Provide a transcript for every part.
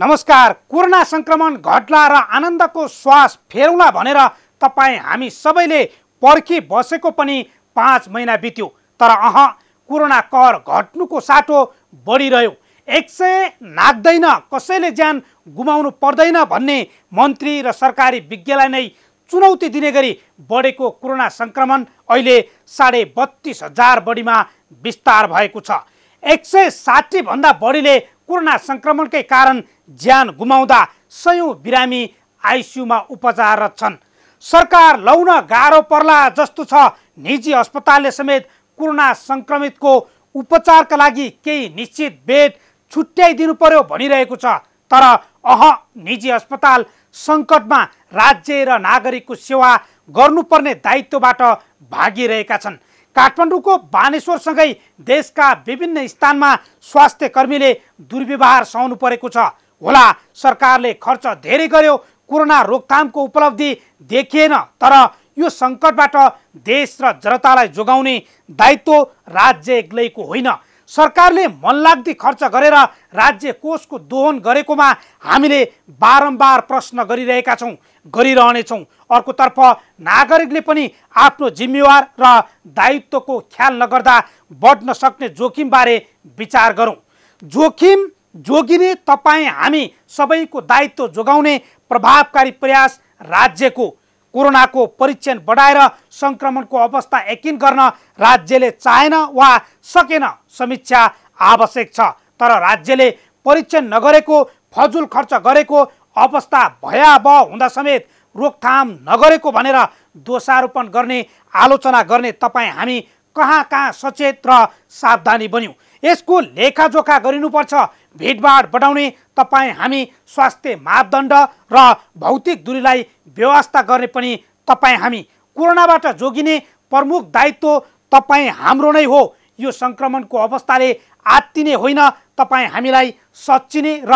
नमस्कार कोरोना संक्रमण घट्ला र आनन्दको श्वास फेरौँला भनेर तपाईँ हामी सबैले पर्खी बसेको पनि पाँच महिना बित्यो तर अह कोरोना कर घट्नुको साटो बढिरह्यो एक सय नाग्दैन कसैले ज्यान गुमाउनु पर्दैन भन्ने मन्त्री र सरकारी विज्ञलाई नै चुनौती दिने गरी बढेको कोरोना सङ्क्रमण अहिले साढे बत्तिस हजार बढीमा विस्तार भएको छ एक सय साठीभन्दा बढीले कोरोना सङ्क्रमणकै कारण ज्यान गुमाउँदा सयौँ बिरामी आइसियुमा उपचाररत छन् सरकार लाउन गाह्रो पर्ला जस्तो छ निजी अस्पतालले समेत कोरोना सङ्क्रमितको उपचारका लागि केही निश्चित बेड छुट्याइदिनु पर्यो भनिरहेको छ तर अह निजी अस्पताल सङ्कटमा राज्य र नागरिकको सेवा गर्नुपर्ने दायित्वबाट भागिरहेका छन् काठमाडौँको बानेश्वरसँगै देशका विभिन्न स्थानमा स्वास्थ्य कर्मीले दुर्व्यवहार सहनु परेको छ होला सरकारले खर्च धेरै गर्यो कोरोना रोकथामको उपलब्धि देखिएन तर यो सङ्कटबाट देश र जनतालाई जोगाउने दायित्व राज्य एक्लैको होइन सरकारले मनलाग्दी खर्च गरेर राज्य कोषको दोहन गरेकोमा हामीले बारम्बार प्रश्न गरिरहेका छौँ गरिरहनेछौँ अर्कोतर्फ नागरिकले पनि आफ्नो जिम्मेवार र दायित्वको ख्याल नगर्दा बढ्न सक्ने जोखिमबारे विचार गरौँ जोखिम जोगिने तपाईँ हामी सबैको दायित्व जोगाउने प्रभावकारी प्रयास राज्यको कोरोनाको परीक्षण बढाएर सङ्क्रमणको अवस्था यकिन गर्न राज्यले चाहेन वा सकेन समीक्षा आवश्यक छ तर राज्यले परीक्षण नगरेको फजुल खर्च गरेको अवस्था भयावह हुँदा समेत रोकथाम नगरेको भनेर दोषारोपण गर्ने आलोचना गर्ने तपाईँ हामी कहाँ कहाँ सचेत र सावधानी बन्यौँ यसको लेखाजोखा गरिनुपर्छ भिडभाड बढाउने तपाईँ हामी स्वास्थ्य मापदण्ड र भौतिक दूरीलाई व्यवस्था गर्ने पनि तपाईँ हामी कोरोनाबाट जोगिने प्रमुख दायित्व तपाईँ हाम्रो नै हो यो सङ्क्रमणको अवस्थाले आत्तिने होइन तपाईँ हामीलाई सचिने र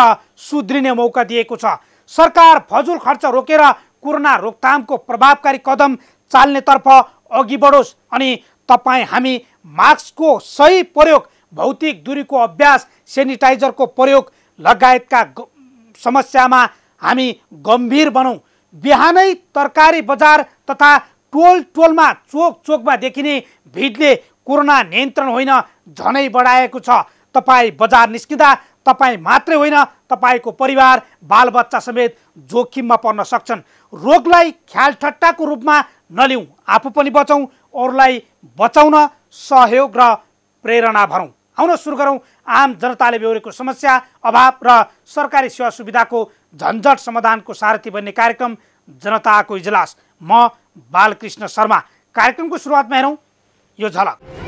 सुध्रिने मौका दिएको छ सरकार फजुल खर्च रोकेर कोरोना रोकथामको प्रभावकारी कदम चाल्नेतर्फ अघि बढोस् अनि तपाईँ हामी मास्कको सही प्रयोग भौतिक दूरीको अभ्यास सेनिटाइजरको प्रयोग लगायतका समस्यामा हामी गम्भीर बनौँ बिहानै तरकारी बजार तथा टोल टोलमा चोक चोकमा देखिने भिडले कोरोना नियन्त्रण होइन झनै बढाएको छ तपाईँ बजार निस्किँदा तपाईँ मात्रै होइन तपाईँको परिवार बालबच्चा समेत जोखिममा पर्न सक्छन् रोगलाई ख्याल ठट्टाको रूपमा नलिउँ आफू पनि बचौँ अरूलाई बचाउन सहयोग र प्रेरणा भरौँ आउन सुरु गरौँ आम जनताले बेहोरेको समस्या अभाव र सरकारी सेवा सुविधाको झन्झट समाधानको सारथी बन्ने कार्यक्रम जनताको इजलास म बालकृष्ण शर्मा कार्यक्रमको सुरुवातमा हेरौँ यो झलक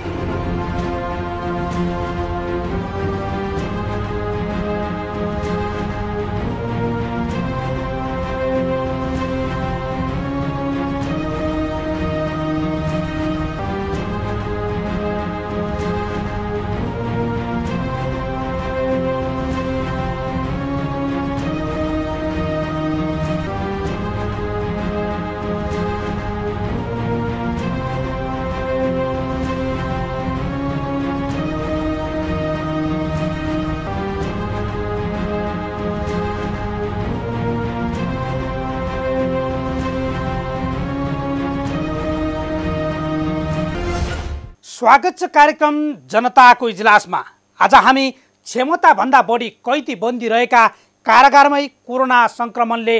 स्वागत छ कार्यक्रम जनताको इजलासमा आज हामी क्षमताभन्दा बढी कैदी बन्दी रहेका कारागारमै कोरोना सङ्क्रमणले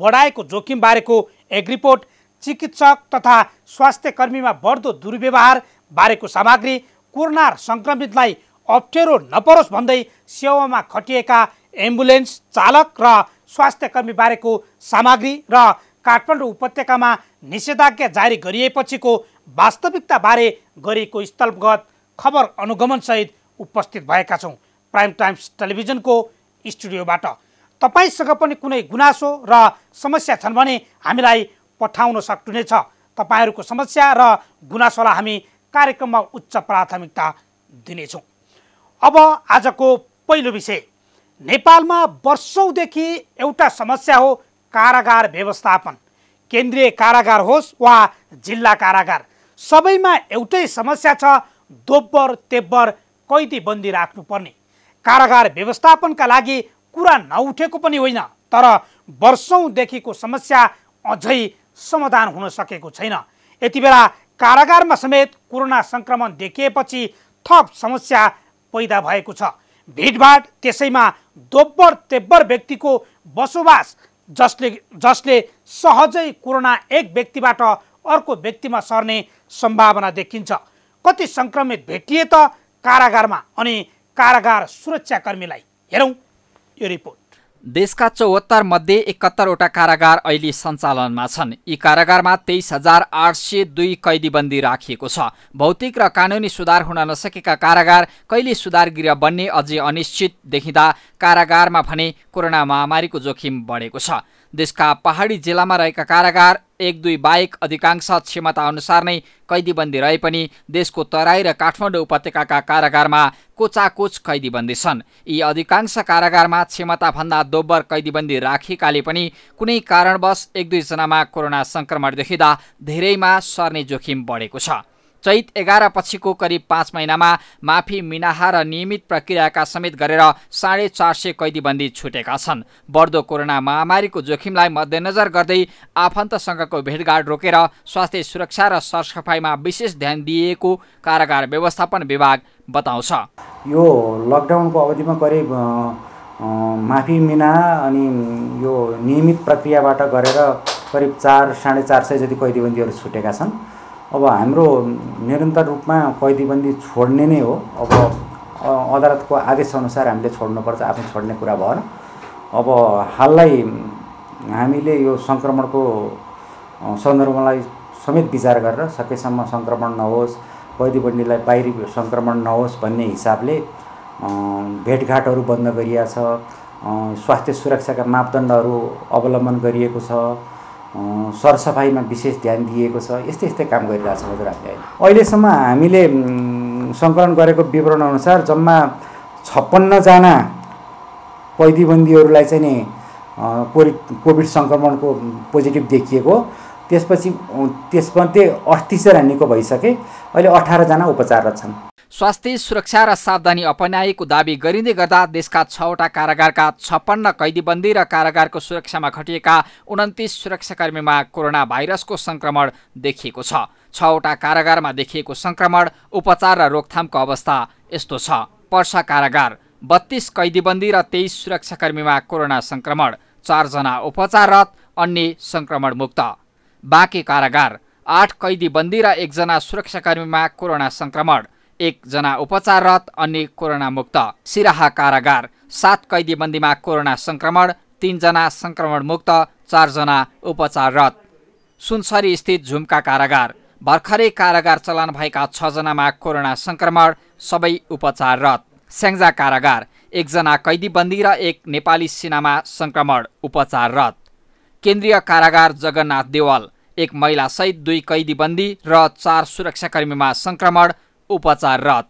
बढाएको जोखिमबारेको एक रिपोर्ट चिकित्सक तथा स्वास्थ्य कर्मीमा बढ्दो दुर्व्यवहार बारेको सामग्री कोरोना सङ्क्रमितलाई अप्ठ्यारो नपरोस् भन्दै सेवामा खटिएका एम्बुलेन्स चालक र स्वास्थ्य कर्मीबारेको सामग्री र काठमाडौँ उपत्यकामा निषेधाज्ञा जारी गरिएपछिको वास्तविकताबारे गरेको स्थलगत खबर अनुगमनसहित उपस्थित भएका छौँ प्राइम टाइम्स टेलिभिजनको स्टुडियोबाट तपाईँसँग पनि कुनै गुनासो र समस्या छन् भने हामीलाई पठाउन सक्नुहुनेछ तपाईँहरूको समस्या र गुनासोलाई हामी कार्यक्रममा उच्च प्राथमिकता दिनेछौँ अब आजको पहिलो विषय नेपालमा वर्षौँदेखि एउटा समस्या हो कारागार व्यवस्थापन केन्द्रीय कारागार होस् वा जिल्ला कारागार सबैमा एउटै समस्या छ दोब्बर तेब्बर कैदी बन्दी राख्नुपर्ने कारागार व्यवस्थापनका लागि कुरा नउठेको पनि होइन तर वर्षौँदेखिको समस्या अझै समाधान हुन सकेको छैन यति बेला कारागारमा समेत कोरोना सङ्क्रमण देखिएपछि थप समस्या पैदा भएको छ भिडभाड त्यसैमा दोब्बर तेब्बर व्यक्तिको बसोबास जसले जसले सहजै कोरोना एक व्यक्तिबाट अर्को व्यक्तिमा सर्ने सम्भावना देखिन्छ कति सङ्क्रमित भेटिए त कारागारमा अनि कारागार सुरक्षाकर्मीलाई हेरौँ यो रिपोर्ट देशका चौहत्तर मध्ये एकहत्तरवटा कारागार अहिले सञ्चालनमा छन् यी कारागारमा तेइस हजार आठ सय दुई कैदीबन्दी राखिएको छ भौतिक र कानुनी सुधार हुन नसकेका कारागार कहिले सुधार गृह बन्ने अझै अनिश्चित देखिँदा कारागारमा भने कोरोना महामारीको जोखिम बढेको छ देशका पहाडी जिल्लामा रहेका कारागार एक दुई बाहेक अधिकांश अनुसार नै कैदीबन्दी रहे पनि देशको तराई र काठमाडौँ उपत्यकाका कारागारमा कोचाकोच कैदीबन्दी छन् यी अधिकांश कारागारमा क्षमताभन्दा दोब्बर कैदीबन्दी राखिएकाले पनि कुनै कारणवश एक दुईजनामा कोरोना सङ्क्रमण देखिँदा धेरैमा सर्ने जोखिम बढेको छ चैत एघार पछिको करिब पाँच महिनामा माफी मिनाहा र नियमित प्रक्रियाका समेत गरेर साढे चार सय कैदीबन्दी छुटेका छन् बढ्दो कोरोना महामारीको जोखिमलाई मध्यनजर गर्दै आफन्तसँगको भेटघाट रोकेर स्वास्थ्य सुरक्षा र सरसफाइमा विशेष ध्यान दिएको कारागार व्यवस्थापन विभाग बताउँछ यो लकडाउनको अवधिमा करिब माफी मिना अनि यो नियमित प्रक्रियाबाट गरेर करिब चार साढे चार सय जति कैदीबन्दीहरू छुटेका छन् अब हाम्रो निरन्तर रूपमा कैदीबन्दी छोड्ने नै हो अब अदालतको आदेशअनुसार हामीले छोड्नुपर्छ आफ्नो छोड्ने कुरा भएन अब हाललाई हामीले यो सङ्क्रमणको सन्दर्भलाई समेत विचार गरेर सकेसम्म सङ्क्रमण नहोस् कैदीबन्दीलाई बाहिरी सङ्क्रमण नहोस् भन्ने हिसाबले भेटघाटहरू बन्द गरिएको छ स्वास्थ्य सुरक्षाका मापदण्डहरू अवलम्बन गरिएको छ सरसफाइमा विशेष ध्यान दिएको छ यस्तै यस्तै काम छ हजुर हामीले अहिलेसम्म हामीले सङ्कलन गरेको विवरणअनुसार जम्मा छप्पन्नजना कैदीबन्दीहरूलाई चाहिँ नि कोभिड सङ्क्रमणको पोजिटिभ देखिएको त्यसपछि त्यसमध्ये अठतिसजना निको भइसके अहिले अठारजना उपचाररत छन् स्वास्थ्य सुरक्षा र सावधानी अपनाएको दावी गरिँदै गर्दा देशका छवटा कारागारका छप्पन्न कैदीबन्दी र कारागारको सुरक्षामा खटिएका उन्तिस सुरक्षाकर्मीमा कोरोना भाइरसको सङ्क्रमण देखिएको छ छवटा कारागारमा देखिएको सङ्क्रमण उपचार र रोकथामको अवस्था यस्तो छ पर्सा कारागार बत्तीस कैदीबन्दी र तेइस सुरक्षाकर्मीमा कोरोना सङ्क्रमण चारजना उपचाररत अन्य सङ्क्रमणमुक्त बाँके कारागार आठ कैदी बन्दी र एकजना सुरक्षाकर्मीमा कोरोना सङ्क्रमण एकजना उपचाररत अन्य कोरोना मुक्त सिराहा कारागार सात कैदीबन्दीमा कोरोना सङ्क्रमण तिनजना सङ्क्रमणमुक्त चारजना उपचाररत सुनसरी स्थित झुम्का कारागार भर्खरै कारागार चलान भएका छजनामा कोरोना सङ्क्रमण सबै उपचाररत स्याङ्जा कारागार एकजना कैदीबन्दी र एक नेपाली सेनामा सङ्क्रमण उपचाररत केन्द्रीय कारागार जगन्नाथ देवाल एक महिलासहित दुई कैदीबन्दी र चार सुरक्षाकर्मीमा सङ्क्रमण उपचाररत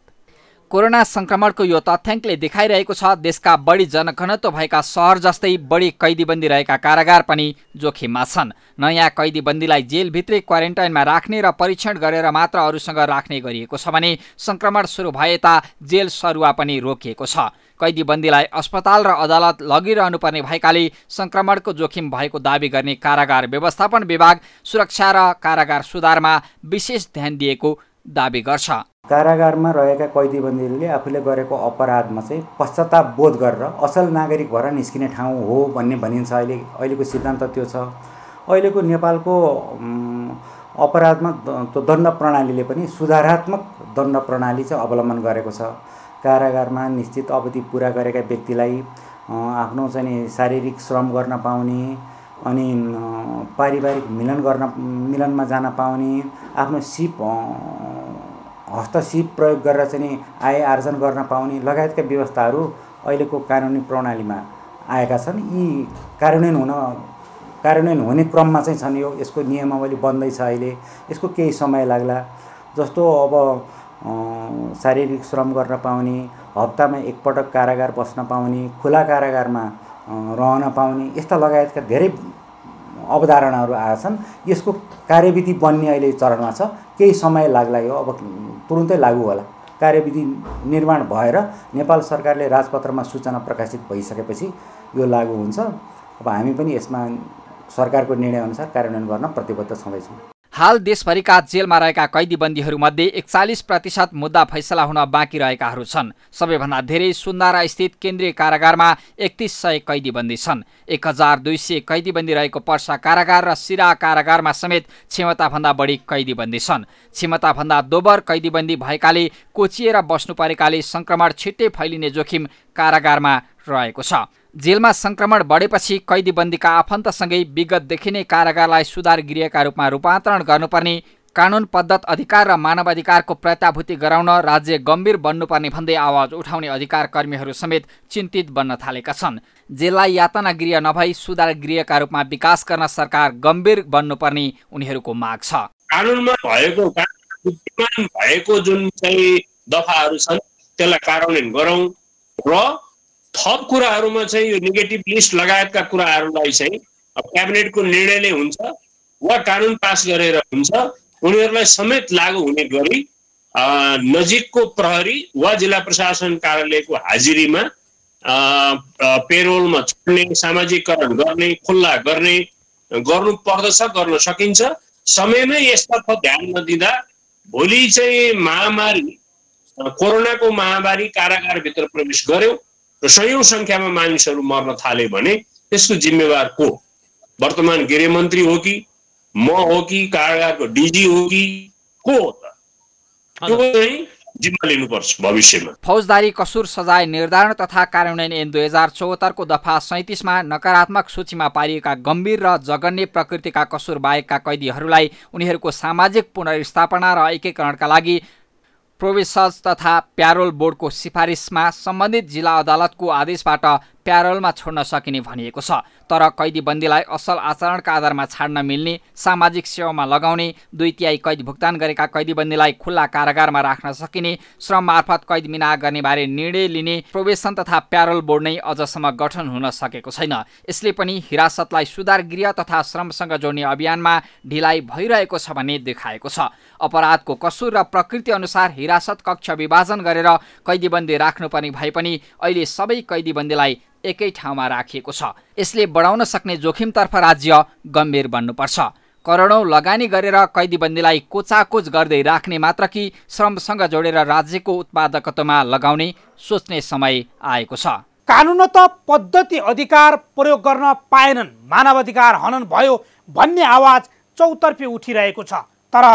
कोरोना संक्रमणको यो तथ्याङ्कले देखाइरहेको छ देशका बढी जनघनत्व भएका सहर जस्तै बढी कैदीबन्दी रहेका कारागार पनि जोखिममा छन् नयाँ कैदीबन्दीलाई जेलभित्रै क्वारेन्टाइनमा राख्ने र परीक्षण गरेर मात्र अरूसँग राख्ने गरिएको छ भने सङ्क्रमण सुरु भए यता जेल सरुवा पनि रोकिएको छ कैदीबन्दीलाई अस्पताल र अदालत लगिरहनु पर्ने भएकाले सङ्क्रमणको जोखिम भएको दावी गर्ने कारागार व्यवस्थापन विभाग सुरक्षा र कारागार सुधारमा विशेष ध्यान दिएको दावी गर्छ कारागारमा रहेका कैदीबन्दीहरूले आफूले गरेको अपराधमा चाहिँ पश्चाताप बोध गरेर असल नागरिक भएर निस्किने ठाउँ हो भन्ने भनिन्छ अहिले अहिलेको सिद्धान्त त्यो छ अहिलेको नेपालको अपराधमा दण्ड प्रणालीले पनि सुधारात्मक दण्ड प्रणाली चाहिँ अवलम्बन गरेको छ कारागारमा निश्चित अवधि पुरा गरेका व्यक्तिलाई आफ्नो चाहिँ शारीरिक श्रम गर्न पाउने अनि पारिवारिक मिलन गर्न मिलनमा जान पाउने आफ्नो सिप हस्तशिप प्रयोग गरेर चाहिँ आय आर्जन गर्न पाउने लगायतका व्यवस्थाहरू अहिलेको कानुनी प्रणालीमा आएका छन् यी कार्यान्वयन हुन कार्यान्वयन हुने क्रममा चाहिँ छन् यो यसको नियमावली बन्दैछ अहिले यसको केही समय लाग्ला जस्तो अब शारीरिक श्रम गर्न पाउने हप्तामा एकपटक कारागार बस्न पाउने खुला कारागारमा रहन पाउने यस्ता लगायतका धेरै अवधारणाहरू आएछन् यसको कार्यविधि बन्ने अहिले चरणमा छ केही समय लाग्ला यो अब तुरुन्तै लागु होला कार्यविधि निर्माण भएर नेपाल सरकारले राजपत्रमा सूचना प्रकाशित भइसकेपछि यो लागु हुन्छ अब हामी पनि यसमा सरकारको निर्णयअनुसार कार्यान्वयन गर्न प्रतिबद्ध छँदैछौँ हाल देशभरिका जेलमा रहेका कैदीबन्दीहरूमध्ये एकचालिस प्रतिशत मुद्दा फैसला हुन बाँकी रहेकाहरू छन् सबैभन्दा धेरै सुन्दारास्थित केन्द्रीय कारागारमा एकतिस सय कैदीबन्दी छन् एक हजार दुई सय कैदीबन्दी रहेको पर्सा कारागार र सिरा कारागारमा समेत क्षमताभन्दा बढी कैदीबन्दी छन् क्षमताभन्दा दोबर कैदीबन्दी भएकाले कोचिएर बस्नु परेकाले सङ्क्रमण छिट्टै फैलिने जोखिम कारागारमा रहेको छ जेलमा संक्रमण बढेपछि कैदीबन्दीका आफन्तसँगै विगतदेखि नै कारागारलाई सुधार गृहका रूपमा रूपान्तरण गर्नुपर्ने कानुन पद्धत अधिकार र मानवाधिकारको प्रत्याभूति गराउन राज्य गम्भीर बन्नुपर्ने भन्दै आवाज उठाउने अधिकार कर्मीहरू समेत चिन्तित बन्न थालेका छन् जेललाई यातना गृह नभई सुधार गृहका रूपमा विकास गर्न सरकार गम्भीर बन्नुपर्ने उनीहरूको माग छ कानुनमा भएको भएको जुन चाहिँ दफाहरू छन् त्यसलाई कार्यान्वयन गरौँ र थप कुराहरूमा चाहिँ यो नेगेटिभ लिस्ट लगायतका कुराहरूलाई चाहिँ क्याबिनेटको निर्णयले हुन्छ वा कानुन पास गरेर हुन्छ उनीहरूलाई समेत लागू हुने गरी नजिकको प्रहरी वा जिल्ला प्रशासन कार्यालयको हाजिरीमा पेरोलमा छोड्ने सामाजिकरण गर्ने खुल्ला गर्ने गर्नु पर्दछ गर्न सकिन्छ समयमै यसतर्फ ध्यान नदिँदा भोलि चाहिँ महामारी कोरोनाको महामारी कारागारभित्र प्रवेश गर्यो र सयौँ सङ्ख्यामा मानिसहरू मर्न थाले भने त्यसको जिम्मेवार को वर्तमान गृहमन्त्री हो कि म हो कि कारागारको डिजी हो कि को हो त त्यो चाहिँ जिम्मा लिनुपर्छ भविष्यमा फौजदारी कसुर सजाय निर्धारण तथा कार्यान्वयन ऐन दुई हजार चौहत्तरको दफा सैतिसमा नकारात्मक सूचीमा पारिएका गम्भीर र जगन्य प्रकृतिका कसुर बाहेकका कैदीहरूलाई उनीहरूको सामाजिक पुनर्स्थापना र एकीकरणका लागि प्रोभिसल्स तथा प्यारोल बोर्डको सिफारिसमा सम्बन्धित जिल्ला अदालतको आदेशबाट प्यारोलमा छोड्न सकिने भनिएको छ तर कैदीबन्दीलाई असल आचरणका आधारमा छाड्न मिल्ने सामाजिक सेवामा लगाउने दुई तिहाई कैद भुक्तान गरेका कैदीबन्दीलाई खुल्ला कारागारमा राख्न सकिने श्रम मार्फत कैद मिना गर्नेबारे निर्णय लिने प्रोभेसन तथा प्यारोल बोर्ड नै अझसम्म गठन हुन सकेको छैन यसले पनि हिरासतलाई सुधार गृह तथा श्रमसँग जोड्ने अभियानमा ढिलाइ भइरहेको छ भन्ने देखाएको छ अपराधको कसुर र प्रकृति अनुसार हिरासत कक्ष विभाजन गरेर कैदीबन्दी राख्नुपर्ने भए पनि अहिले सबै कैदीबन्दीलाई एकै ठाउँमा राखिएको छ यसले बढाउन सक्ने जोखिमतर्फ राज्य गम्भीर बन्नुपर्छ करोडौँ लगानी गरेर कैदीबन्दीलाई कोचाकोच गर्दै राख्ने मात्र कि श्रमसँग जोडेर राज्यको उत्पादकत्वमा लगाउने सोच्ने समय आएको छ कानुन त पद्धति अधिकार प्रयोग गर्न पाएनन् मानव अधिकार हनन भयो भन्ने आवाज चौतर्फी उठिरहेको छ तर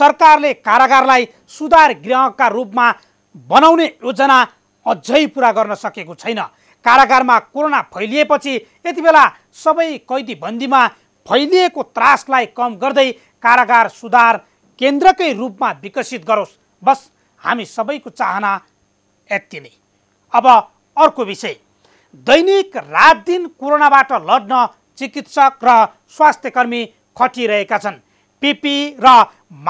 सरकारले कारागारलाई सुधार गृहका रूपमा बनाउने योजना अझै पुरा गर्न सकेको छैन कारागारमा कोरोना फैलिएपछि यति बेला सबै कैदी बन्दीमा फैलिएको त्रासलाई कम गर्दै कारागार सुधार केन्द्रकै रूपमा विकसित गरोस् बस हामी सबैको चाहना यति नै अब अर्को विषय दैनिक रात दिन कोरोनाबाट लड्न चिकित्सक र स्वास्थ्यकर्मी खटिरहेका छन् पिपी र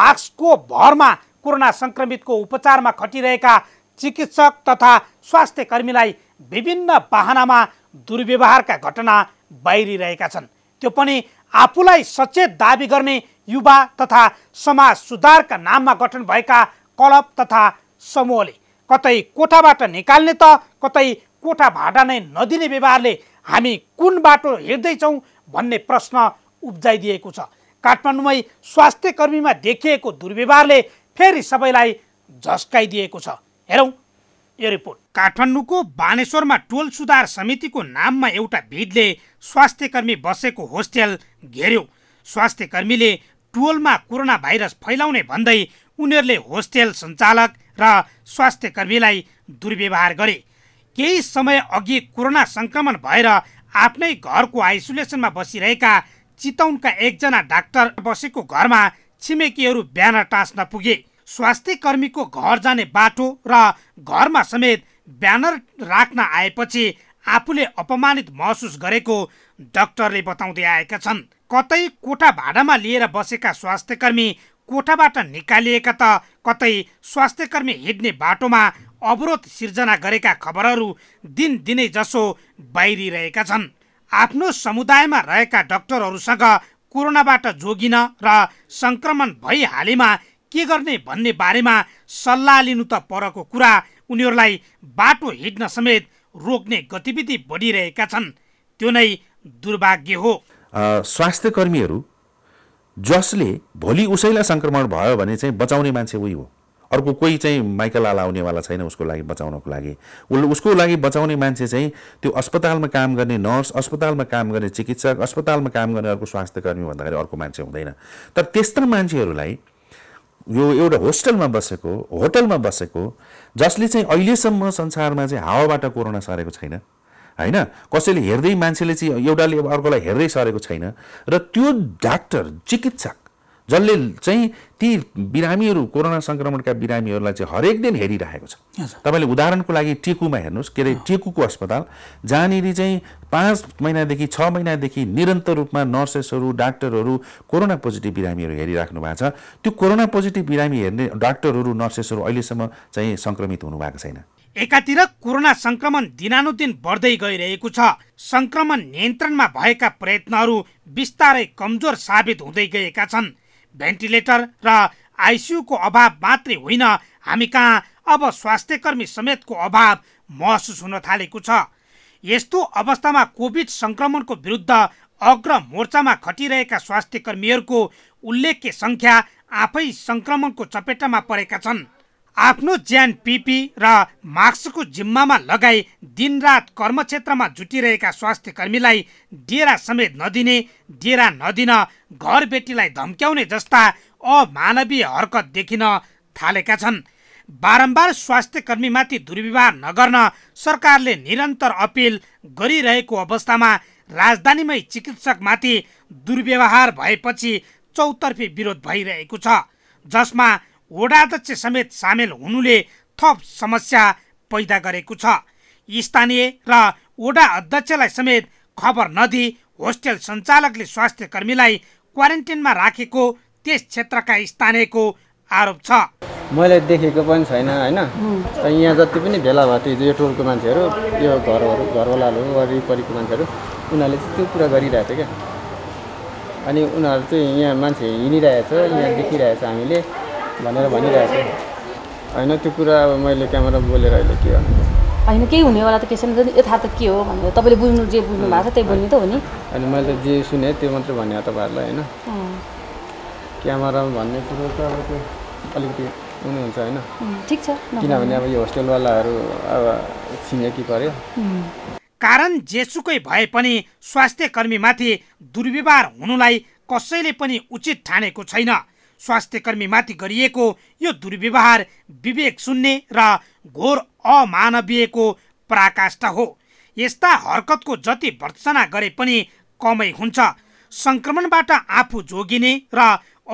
मास्कको भरमा कोरोना सङ्क्रमितको उपचारमा खटिरहेका चिकित्सक तथा स्वास्थ्यकर्मीलाई विभिन्न पाहनामा दुर्व्यवहारका घटना बाहिरिरहेका छन् त्यो पनि आफूलाई सचेत दावी गर्ने युवा तथा समाज सुधारका नाममा गठन भएका क्लब तथा समूहले कतै कोठाबाट निकाल्ने त कतै कोठा भाडा नै नदिने व्यवहारले हामी कुन बाटो हिँड्दैछौँ भन्ने प्रश्न उब्जाइदिएको छ काठमाडौँमै स्वास्थ्य कर्मीमा देखिएको दुर्व्यवहारले फेरि सबैलाई झस्काइदिएको छ हेरौँ यो रिपोर्ट काठमाडौँको बानेश्वरमा टोल सुधार समितिको नाममा एउटा भिडले स्वास्थ्य कर्मी बसेको होस्टेल घेर्यो स्वास्थ्य कर्मीले टोलमा कोरोना भाइरस फैलाउने भन्दै उनीहरूले होस्टेल सञ्चालक र स्वास्थ्यकर्मीलाई दुर्व्यवहार गरे केही समय अघि कोरोना सङ्क्रमण भएर आफ्नै घरको आइसोलेसनमा बसिरहेका चितौनका एकजना डाक्टर बसेको घरमा छिमेकीहरू बिहान टाँस्न पुगे स्वास्थ्य कर्मीको घर जाने बाटो र घरमा समेत ब्यानर राख्न आएपछि आफूले अपमानित महसुस गरेको डाक्टरले बताउँदै आएका छन् कतै कोठा भाडामा लिएर बसेका स्वास्थ्य कर्मी कोठाबाट निकालिएका त कतै स्वास्थ्य कर्मी हिँड्ने बाटोमा अवरोध सिर्जना गरेका खबरहरू दिन दिनै जसो बाहिरिरहेका छन् आफ्नो समुदायमा रहेका डाक्टरहरूसँग कोरोनाबाट जोगिन र सङ्क्रमण भई के गर्ने भन्ने बारेमा सल्लाह लिनु त परको कुरा उनीहरूलाई बाटो हिँड्न समेत रोक्ने गतिविधि बढिरहेका छन् त्यो नै दुर्भाग्य हो स्वास्थ्य कर्मीहरू जसले भोलि उसैलाई सङ्क्रमण भयो भने चाहिँ बचाउने मान्छे उही हो अर्को कोही चाहिँ माइकल माइकला आउनेवाला छैन उसको लागि बचाउनको लागि उसले उसको लागि बचाउने मान्छे चाहिँ त्यो अस्पतालमा काम गर्ने नर्स अस्पतालमा काम गर्ने चिकित्सक अस्पतालमा काम गर्ने अर्को स्वास्थ्य कर्मी भन्दाखेरि अर्को मान्छे हुँदैन तर त्यस्ता मान्छेहरूलाई यो एउटा होस्टेलमा बसेको होटलमा बसेको जसले चाहिँ अहिलेसम्म संसारमा चाहिँ हावाबाट कोरोना सरेको छैन होइन कसैले हेर्दै मान्छेले चाहिँ एउटाले अर्कोलाई हेर्दै सरेको छैन र त्यो डाक्टर चिकित्सक जसले चाहिँ ती बिरामीहरू कोरोना सङ्क्रमणका बिरामीहरूलाई चाहिँ हरेक दिन हेरिरहेको छ तपाईँले उदाहरणको लागि टेकुमा हेर्नुहोस् के अरे टेकुको अस्पताल जहाँनिर चाहिँ पाँच महिनादेखि छ महिनादेखि निरन्तर रूपमा नर्सेसहरू डाक्टरहरू कोरोना पोजिटिभ बिरामीहरू हेरिराख्नु भएको छ त्यो कोरोना पोजिटिभ बिरामी हेर्ने डाक्टरहरू नर्सेसहरू अहिलेसम्म चाहिँ सङ्क्रमित हुनुभएको छैन एकातिर कोरोना संक्रमण दिनानुदिन बढ्दै गइरहेको छ संक्रमण नियन्त्रणमा भएका प्रयत्नहरू बिस्तारै कमजोर साबित हुँदै गएका छन् भेन्टिलेटर र आइसियुको अभाव मात्रै होइन हामी कहाँ अब स्वास्थ्यकर्मी समेतको अभाव महसुस हुन थालेको छ यस्तो अवस्थामा कोभिड सङ्क्रमणको विरुद्ध अग्र मोर्चामा खटिरहेका कर्मीहरूको उल्लेख्य सङ्ख्या आफै सङ्क्रमणको चपेटामा परेका छन् आफ्नो ज्यान पिपी र मास्कको जिम्मामा लगाई दिनरात कर्मक्षेत्रमा जुटिरहेका स्वास्थ्य कर्मीलाई डेरा समेत नदिने डेरा नदिन घर बेटीलाई धम्क्याउने जस्ता अमानवीय हरकत देखिन थालेका छन् बारम्बार स्वास्थ्य कर्मीमाथि दुर्व्यवहार नगर्न सरकारले निरन्तर अपिल गरिरहेको अवस्थामा राजधानीमै चिकित्सकमाथि दुर्व्यवहार भएपछि चौतर्फी विरोध भइरहेको छ जसमा वडाध्यक्ष समेत सामेल हुनुले थप समस्या पैदा गरेको छ स्थानीय र वडा अध्यक्षलाई समेत खबर नदिई होस्टेल सञ्चालकले स्वास्थ्य कर्मीलाई क्वारेन्टिनमा राखेको त्यस क्षेत्रका स्थानीयको आरोप छ मैले देखेको पनि छैन होइन यहाँ जति पनि भेला भएको थियो यो टोलको मान्छेहरू यो घरहरू घरवालाहरू वरिपरिको मान्छेहरू उनीहरूले चाहिँ त्यो कुरा गरिरहेको थियो क्या अनि उनीहरू चाहिँ यहाँ मान्छे हिँडिरहेछ यहाँ देखिरहेछ हामीले भनेर भनिरहेको थिएँ होइन त्यो कुरा अब मैले क्यामेरा बोलेर अहिले के गर्नु होइन केही हुनेवाला त के छैन त के हो भनेर तपाईँले बुझ्नु जे बुझ्नु भएको छ त्यही बोल्नु त हो नि अनि मैले जे सुने त्यो मात्रै भने तपाईँहरूलाई होइन क्यामेरा भन्ने कुरो त अब त्यो अलिकति हुनुहुन्छ होइन ठिक छ किनभने अब यो होस्टेलवालाहरू अब छिमेकी पऱ्यो कारण जेसुकै भए पनि स्वास्थ्य कर्मीमाथि दुर्व्यवहार हुनुलाई कसैले पनि उचित ठानेको छैन स्वास्थ्य स्वास्थ्यकर्मीमाथि गरिएको यो दुर्व्यवहार विवेक सुन्ने र घोर अमानवीयको पराकाष्ठा हो यस्ता हरकतको जति भर्सना गरे पनि कमै हुन्छ सङ्क्रमणबाट आफू जोगिने र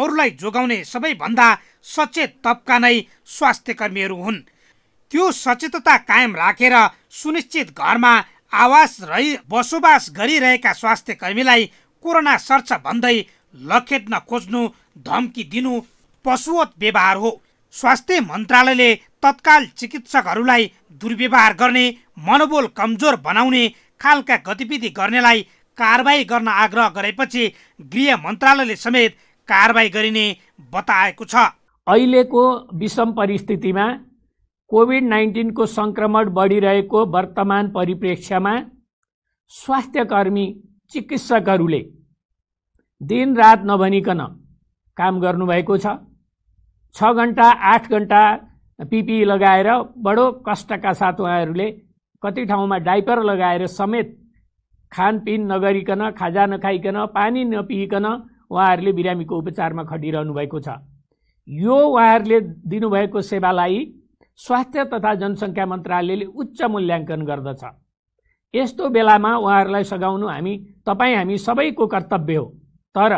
अरूलाई जोगाउने सबैभन्दा सचेत तबका नै स्वास्थ्यकर्मीहरू हुन् त्यो सचेतता कायम राखेर रा सुनिश्चित घरमा आवास रही बसोबास गरिरहेका स्वास्थ्यकर्मीलाई कोरोना सर्छ भन्दै लखेट्न खोज्नु धम्की दिनु पशुवत व्यवहार हो स्वास्थ्य मन्त्रालयले तत्काल चिकित्सकहरूलाई दुर्व्यवहार गर्ने मनोबल कमजोर बनाउने खालका गतिविधि गर्नेलाई कारवाही गर्न आग्रह गरेपछि गृह मन्त्रालयले समेत कारवाही गरिने बताएको छ अहिलेको विषम परिस्थितिमा कोभिड नाइन्टिनको सङ्क्रमण बढिरहेको वर्तमान परिप्रेक्ष्यमा स्वास्थ्यकर्मी चिकित्सकहरूले दिन रात नभनिकन काम गर्नुभएको छ छ घन्टा आठ घन्टा पिपी लगाएर बडो कष्टका साथ उहाँहरूले कति ठाउँमा डाइपर लगाएर समेत खानपिन नगरिकन खाजा नखाइकन पानी नपिइकन उहाँहरूले बिरामीको उपचारमा खटिरहनु भएको छ यो उहाँहरूले दिनुभएको सेवालाई स्वास्थ्य तथा जनसङ्ख्या मन्त्रालयले उच्च मूल्याङ्कन गर्दछ यस्तो बेलामा उहाँहरूलाई सघाउनु हामी तपाईँ हामी सबैको कर्तव्य हो तर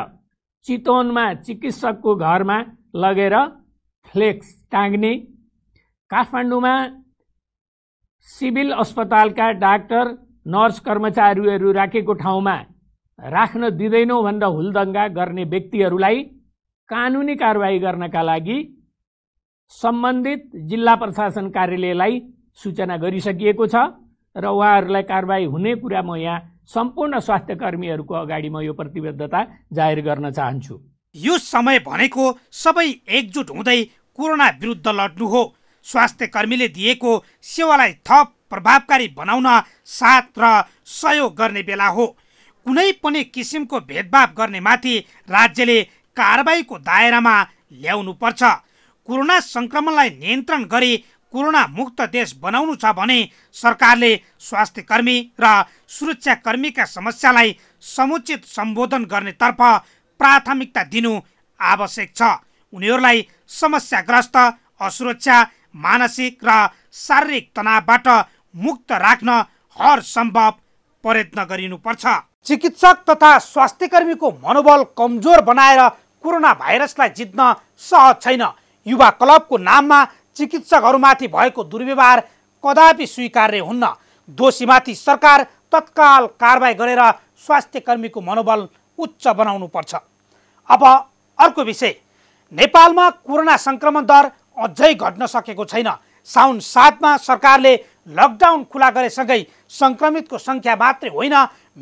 चितवनमा चिकित्सकको घरमा लगेर फ्लेक्स टाँग्ने काठमाडौँमा सिभिल अस्पतालका डाक्टर नर्स कर्मचारीहरू राखेको ठाउँमा राख्न दिँदैनौँ भनेर हुलदङ्गा गर्ने व्यक्तिहरूलाई कानुनी कारवाही गर्नका लागि सम्बन्धित जिल्ला प्रशासन कार्यालयलाई सूचना गरिसकिएको छ र उहाँहरूलाई कारवाही हुने कुरा म यहाँ सम्पूर्ण स्वास्थ्य कर्मीहरूको अगाडि म यो प्रतिबद्धता जाहेर गर्न चाहन्छु यो समय भनेको सबै एकजुट हुँदै कोरोना विरुद्ध लड्नु हो स्वास्थ्य कर्मीले दिएको सेवालाई थप प्रभावकारी बनाउन साथ र सहयोग गर्ने बेला हो कुनै पनि किसिमको भेदभाव गर्नेमाथि राज्यले कारबाहीको दायरामा ल्याउनु पर्छ कोरोना सङ्क्रमणलाई नियन्त्रण गरी कोरोना मुक्त देश बनाउनु छ भने सरकारले स्वास्थ्य कर्मी र सुरक्षा कर्मीका समस्यालाई समुचित सम्बोधन गर्नेतर्फ प्राथमिकता दिनु आवश्यक छ उनीहरूलाई समस्याग्रस्त असुरक्षा मानसिक र शारीरिक तनावबाट मुक्त राख्न हर सम्भव प्रयत्न गरिनुपर्छ चिकित्सक तथा स्वास्थ्य कर्मीको मनोबल कमजोर बनाएर कोरोना भाइरसलाई जित्न सहज छैन युवा क्लबको नाममा चिकित्सकहरूमाथि भएको दुर्व्यवहार कदापि स्वीकार्य हुन्न दोषीमाथि सरकार तत्काल कारवाही गरेर स्वास्थ्य कर्मीको मनोबल उच्च बनाउनु पर्छ अब अर्को विषय नेपालमा कोरोना सङ्क्रमण दर अझै घट्न सकेको छैन साउन सातमा सरकारले लकडाउन खुला गरेसँगै सङ्क्रमितको सङ्ख्या मात्रै होइन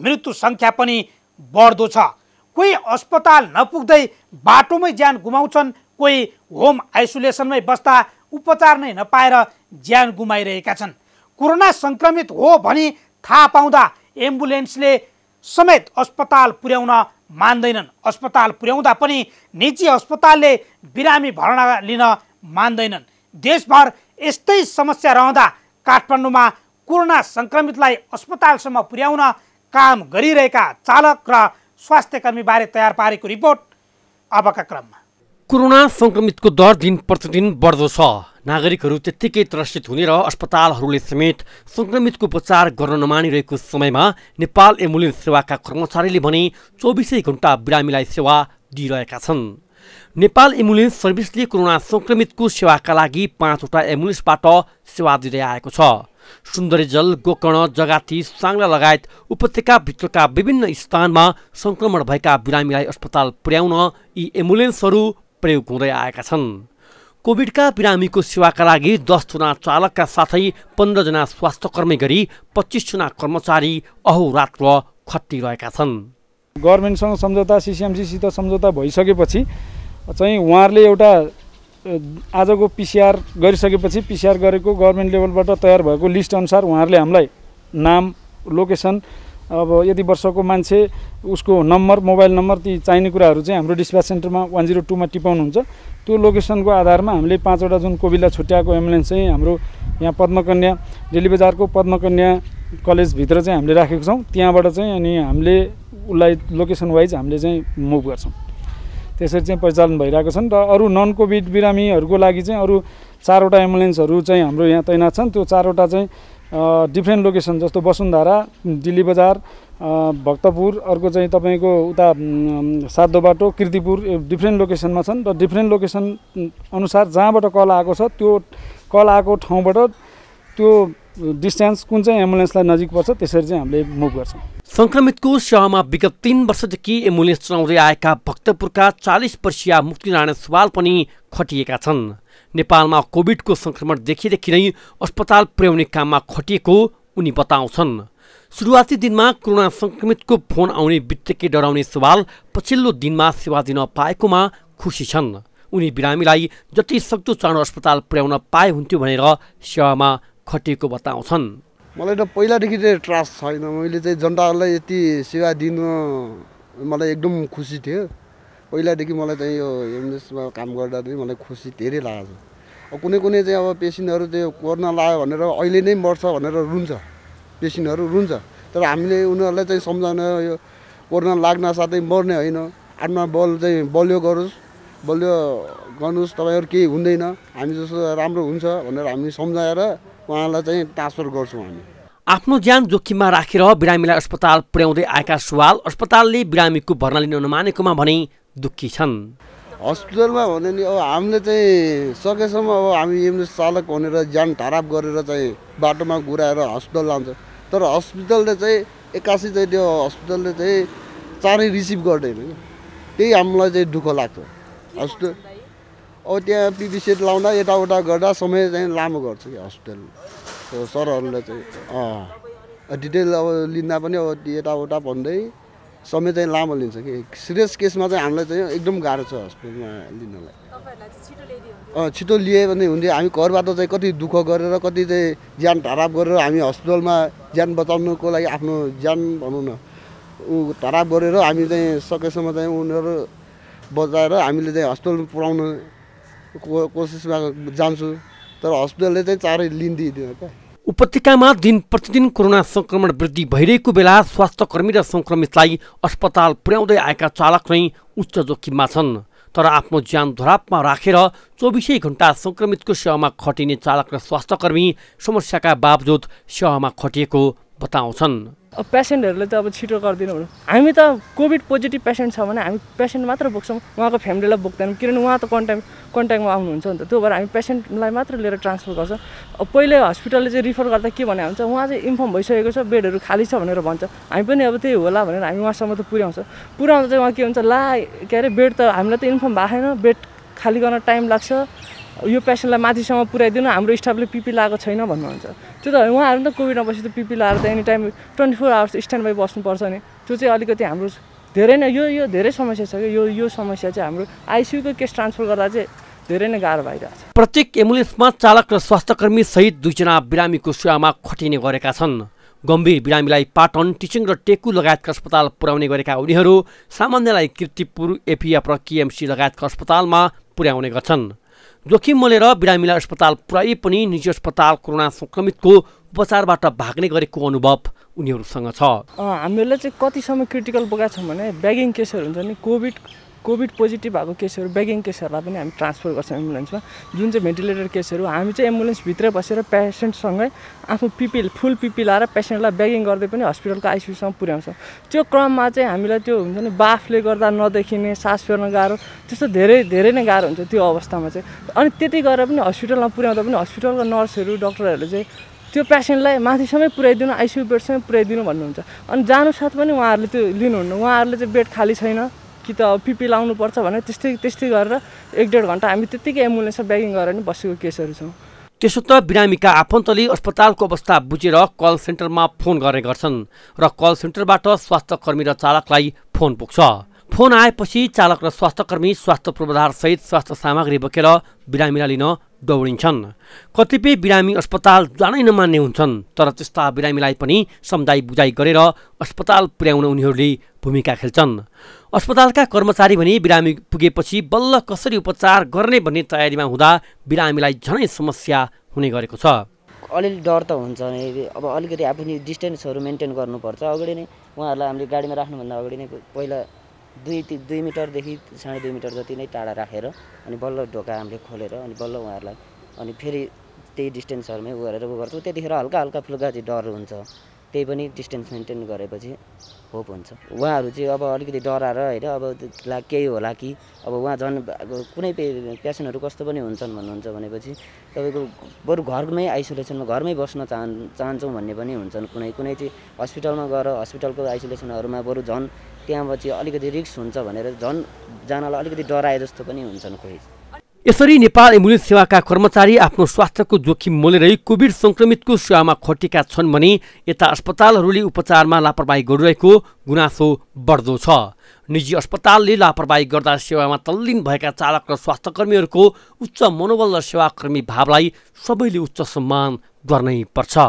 मृत्यु सङ्ख्या पनि बढ्दो छ कोही अस्पताल नपुग्दै बाटोमै ज्यान गुमाउँछन् कोही होम आइसोलेसनमै बस्दा उपचार नै नपाएर ज्यान गुमाइरहेका छन् कोरोना सङ्क्रमित हो भने थाहा पाउँदा एम्बुलेन्सले समेत अस्पताल पुर्याउन मान्दैनन् अस्पताल पुर्याउँदा पनि निजी अस्पतालले बिरामी भर्ना लिन मान्दैनन् देशभर यस्तै समस्या रहँदा काठमाडौँमा कोरोना सङ्क्रमितलाई अस्पतालसम्म पुर्याउन काम गरिरहेका चालक र स्वास्थ्यकर्मीबारे तयार पारेको रिपोर्ट अबका क्रममा कोरोना सङ्क्रमितको दर दिन प्रतिदिन बढ्दो छ नागरिकहरू त्यत्तिकै त्रसित हुने र अस्पतालहरूले समेत सङ्क्रमितको उपचार गर्न नमानिरहेको समयमा नेपाल एम्बुलेन्स सेवाका कर्मचारीले भने चौबिसै घन्टा बिरामीलाई सेवा दिइरहेका छन् नेपाल एम्बुलेन्स सर्भिसले कोरोना सङ्क्रमितको सेवाका लागि पाँचवटा एम्बुलेन्सबाट सेवा दिँदै आएको छ सुन्दरीजल गोकर्ण जगाती साङ्ला लगायत उपत्यकाभित्रका विभिन्न स्थानमा सङ्क्रमण भएका बिरामीलाई अस्पताल पुर्याउन यी एम्बुलेन्सहरू प्रयोग हुँदै आएका छन् कोभिडका बिरामीको सेवाका लागि दसजना चालकका साथै पन्ध्रजना स्वास्थ्यकर्मी गरी पच्चिसजना कर्मचारी अहोरात्र खटिरहेका छन् गभर्मेन्टसँग सम्झौता सिसिएमसीसित सम्झौता भइसकेपछि चाहिँ उहाँहरूले एउटा आजको पिसिआर गरिसकेपछि पिसिआर गरेको गभर्मेन्ट लेभलबाट तयार भएको लिस्ट अनुसार उहाँहरूले हामीलाई नाम लोकेसन अब यति वर्षको मान्छे उसको नम्बर मोबाइल नम्बर ती चाहिने कुराहरू चाहिँ हाम्रो डिस्प्याच सेन्टरमा वान जिरो टूमा टिपाउनुहुन्छ त्यो लोकेसनको आधारमा हामीले पाँचवटा जुन कोभिडलाई छुट्याएको एम्बुलेन्स चाहिँ हाम्रो यहाँ पद्मकन्या डेली बजारको पद्मकन्या कलेजभित्र चाहिँ हामीले राखेको छौँ त्यहाँबाट चाहिँ अनि हामीले उसलाई लोकेसन वाइज हामीले चाहिँ मुभ गर्छौँ त्यसरी चाहिँ परिचालन भइरहेको छन् र अरू नन कोभिड बिरामीहरूको लागि चाहिँ अरू चारवटा एम्बुलेन्सहरू चाहिँ हाम्रो यहाँ तैनात छन् त्यो चारवटा चाहिँ डिफ्रेन्ट लोकेसन जस्तो वसुन्धारा दिल्ली बजार भक्तपुर अर्को चाहिँ तपाईँको उता साधो बाटो किर्तिपुर डिफ्रेन्ट लोकेसनमा छन् र डिफ्रेन्ट लोकेसन अनुसार जहाँबाट कल आएको छ त्यो कल आएको ठाउँबाट त्यो डिस्टेन्स कुन चाहिँ एम्बुलेन्सलाई नजिक पर्छ त्यसरी चाहिँ हामीले मुभ गर्छौँ सङ्क्रमितको सेवामा विगत तिन वर्षदेखि एम्बुलेन्स चलाउँदै आएका भक्तपुरका चालिस वर्षीय मुक्तिनारायण सवाल पनि खटिएका छन् नेपालमा कोभिडको सङ्क्रमण देखिदेखि नै अस्पताल पुर्याउने काममा खटिएको उनी बताउँछन् सुरुवाती दिनमा कोरोना सङ्क्रमितको फोन आउने बित्तिकै डराउने सवाल पछिल्लो दिनमा सेवा दिन पाएकोमा खुसी छन् उनी बिरामीलाई जति सक्दो चाँडो अस्पताल पुर्याउन पाए हुन्थ्यो भनेर सेवामा खटिएको बताउँछन् मलाई त पहिलादेखि चाहिँ त्रास छैन मैले चाहिँ जनताहरूलाई यति सेवा दिनु मलाई एकदम खुसी थियो पहिलादेखि मलाई चाहिँ यो एमएसमा काम गर्दा चाहिँ मलाई खुसी धेरै लागेको छ कुनै कुनै चाहिँ अब पेसेन्टहरू त्यो कोरोना लायो भनेर अहिले नै मर्छ भनेर रुन्छ पेसेन्टहरू रुन्छ तर हामीले उनीहरूलाई चाहिँ सम्झाउन यो कोरोना लाग्न साथै मर्ने होइन आत्मा बल चाहिँ बलियो गरोस् बलियो गर्नुहोस् तपाईँहरू केही हुँदैन हामी जस्तो राम्रो हुन्छ भनेर हामी सम्झाएर उहाँलाई चाहिँ ट्रान्सफर गर्छौँ हामी आफ्नो ज्यान जोखिममा राखेर बिरामीलाई अस्पताल पुर्याउँदै आएका सुवाल अस्पतालले बिरामीको भर्ना लिन नमानेकोमा भने दुःखी छन् हस्पिटलमा भने नि अब हामीले चाहिँ सकेसम्म अब हामी एम्बुलेन्स चालक भनेर ज्यान ठराप गरेर चाहिँ बाटोमा घुराएर हस्पिटल लान्छ तर हस्पिटलले चाहिँ एक्कासी चाहिँ त्यो हस्पिटलले चाहिँ चाँडै रिसिभ गर्दैन क्या त्यही हामीलाई चाहिँ दुःख लाग्छ हस्पिटल अब त्यहाँ पिपी सेट लाउँदा यताउता गर्दा समय चाहिँ लामो गर्छ कि हस्पिटल सरहरूले चाहिँ डिटेल अब लिँदा पनि अब यताउता भन्दै समय चाहिँ लामो लिन्छ कि सिरियस केसमा चाहिँ हामीलाई चाहिँ एकदम गाह्रो छ हस्पिटलमा लिनलाई छिटो लिए भने हुन्थ्यो हामी घरबाट चाहिँ कति दुःख गरेर कति चाहिँ ज्यान धराप गरेर हामी हस्पिटलमा ज्यान बचाउनुको लागि आफ्नो ज्यान भनौँ न ऊ धराप गरेर हामी चाहिँ सकेसम्म चाहिँ उनीहरू बचाएर हामीले चाहिँ हस्पिटल पुऱ्याउनु को कोसिसमा जान्छु तर हस्पिटलले चाहिँ चाँडै लिँदिँदैन क्या उपत्यकामा दिन प्रतिदिन कोरोना संक्रमण वृद्धि भइरहेको बेला स्वास्थ्यकर्मी र संक्रमितलाई अस्पताल पुर्याउँदै आएका चालक नै उच्च जोखिममा छन् तर आफ्नो ज्यान धरापमा राखेर रा चौबिसै घन्टा सङ्क्रमितको सेवामा खटिने चालक र स्वास्थ्यकर्मी समस्याका बावजुद सेवामा खटिएको बताउँछन् पेसेन्टहरूले त अब छिटो गरिदिनु हुनु हामी त कोभिड पोजिटिभ पेसेन्ट छ भने हामी पेसेन्ट मात्र बोक्छौँ उहाँको फ्यामिलीलाई बोक्दैनौँ किनभने उहाँ त कन्ट्याक्ट कन्ट्याक्टमा आउनुहुन्छ नि त त्यो भएर हामी पेसेन्टलाई मात्र लिएर ट्रान्सफर गर्छ अब पहिले हस्पिटलले चाहिँ रिफर गर्दा के भने हुन्छ उहाँ चाहिँ इन्फर्म भइसकेको छ बेडहरू खाली छ भनेर भन्छ हामी पनि अब त्यही होला भनेर हामी उहाँसम्म त पुर्याउँछ पुऱ्याउँदा चाहिँ उहाँ के हुन्छ ला के अरे बेड त हामीलाई त इन्फर्म भएको छैन बेड खाली गर्न टाइम लाग्छ यो पेसेन्टलाई माथिसम्म पुऱ्याइदिनु हाम्रो स्टाफले पिपी लगाएको छैन भन्नुहुन्छ त्यो त उहाँहरू त कोभिडमा बसेर पिपी लगाएर त any time twenty four hours stand by बस्नुपर्छ नि त्यो चाहिँ अलिकति हाम्रो धेरै नै यो यो धेरै समस्या छ यो यो समस्या चाहिँ हाम्रो आइसियुको केस ट्रान्सफर गर्दा चाहिँ धेरै नै गाह्रो भइरहेछ प्रत्येक एम्बुलेन्समा चालक र स्वास्थ्यकर्मी सहित दुईजना बिरामीको सेवामा खटिने गरेका छन् गम्भीर बिरामीलाई पाटन टिचिङ र टेकु लगायतका अस्पताल पुर्याउने गरेका उनीहरू सामान्यलाई किर्तिपुर एपिया र केएमसी लगायतका अस्पतालमा पुर्याउने गर्छन् जोखिम मलेर बिरामीलाई अस्पताल पुरै पनि निजी अस्पताल कोरोना सङ्क्रमितको उपचारबाट भाग्ने गरेको अनुभव उनीहरूसँग छ हामीहरूलाई चाहिँ कतिसम्म क्रिटिकल बोकाएको छौँ भने ब्यागिङ केसहरू हुन्छ नि कोभिड कोभिड पोजिटिभ भएको केसहरू ब्यागिङ केसहरूलाई पनि हामी ट्रान्सफर गर्छौँ एम्बुलेन्समा जुन चाहिँ भेन्टिलेटर केसहरू हामी चाहिँ एम्बुलेन्सभित्रै बसेर पेसेन्टसँगै आफ्नो पिपिल फुल पिपी लाएर पेसेन्टलाई ब्यागिङ गर्दै पनि हस्पिटलको आइसियूसम्म पुर्याउँछौँ त्यो क्रममा चाहिँ हामीलाई त्यो हुन्छ नि बाफले गर्दा नदेखिने सास फेर्न गाह्रो त्यस्तो धेरै धेरै नै गाह्रो हुन्छ त्यो अवस्थामा चाहिँ अनि त्यति गरेर पनि हस्पिटलमा पुर्याउँदा पनि हस्पिटलको नर्सहरू डक्टरहरूले चाहिँ त्यो पेसेन्टलाई माथिसम्मै पुऱ्याइदिनु आइसियु बेडसम्मै पुऱ्याइदिनु भन्नुहुन्छ अनि जानु साथ पनि उहाँहरूले त्यो लिनुहुन्न उहाँहरूले चाहिँ बेड खाली छैन कि त पिपी लाउनुपर्छ भने त्यस्तै त्यस्तै गरेर एक डेढ घन्टा हामी त्यत्तिकै एम्बुलेन्समा ब्यागिङ गरेर नै बसेको केसहरू छौँ त्यसो त बिरामीका आफन्तले अस्पतालको अवस्था बुझेर कल सेन्टरमा फोन गर्ने गर्छन् र कल सेन्टरबाट स्वास्थ्यकर्मी र चालकलाई फोन पुग्छ फोन आएपछि चालक र स्वास्थ्यकर्मी स्वास्थ्य पूर्वाधारसहित स्वास्थ्य सामग्री बोकेर बिरामीलाई लिन दौडिन्छन् कतिपय बिरामी अस्पताल जानै नमान्ने हुन्छन् तर त्यस्ता बिरामीलाई पनि सम्झाइ बुझाइ गरेर अस्पताल पुर्याउन उनीहरूले भूमिका खेल्छन् अस्पतालका कर्मचारी भने बिरामी पुगेपछि बल्ल कसरी उपचार गर्ने भन्ने तयारीमा हुँदा बिरामीलाई झनै समस्या हुने गरेको छ अलिअलि डर त हुन्छ नि अब अलिकति आफ्नो डिस्टेन्सहरू मेन्टेन गर्नुपर्छ अगाडि नै उहाँहरूलाई हामीले गाडीमा राख्नुभन्दा अगाडि नै पहिला दुई दुई मिटरदेखि साढे दुई मिटर जति नै टाढा राखेर अनि बल्ल ढोका हामीले खोलेर अनि बल्ल उहाँहरूलाई अनि फेरि त्यही डिस्टेन्सहरूमै गरेर उ गर्छौँ त्यतिखेर हल्का हल्का फुल्का चाहिँ डर हुन्छ त्यही पनि डिस्टेन्स मेन्टेन गरेपछि होप हुन्छ उहाँहरू चाहिँ अब अलिकति डराएर होइन अब ला केही होला कि अब उहाँ झन् कुनै पे पेसेन्टहरू कस्तो पनि हुन्छन् भन्नुहुन्छ भनेपछि तपाईँको बरु घरमै आइसोलेसनमा घरमै बस्न चाहन् चाहन्छौँ भन्ने पनि हुन्छन् कुनै कुनै चाहिँ हस्पिटलमा गएर हस्पिटलको आइसोलेसनहरूमा बरु झन् त्यहाँपछि अलिकति रिक्स हुन्छ भनेर झन् जानलाई अलिकति डराए जस्तो पनि हुन्छन् कोही यसरी नेपाल एम्बुलेन्स सेवाका कर्मचारी आफ्नो स्वास्थ्यको जोखिम मोलेरै कोभिड सङ्क्रमितको सेवामा खटेका छन् भने यता अस्पतालहरूले उपचारमा लापरवाही गरिरहेको गुनासो बढ्दो छ निजी अस्पतालले लापरवाही गर्दा सेवामा तल्लीन भएका चालक र स्वास्थ्यकर्मीहरूको उच्च मनोबल र सेवाकर्मी भावलाई सबैले उच्च सम्मान गर्नै पर्छ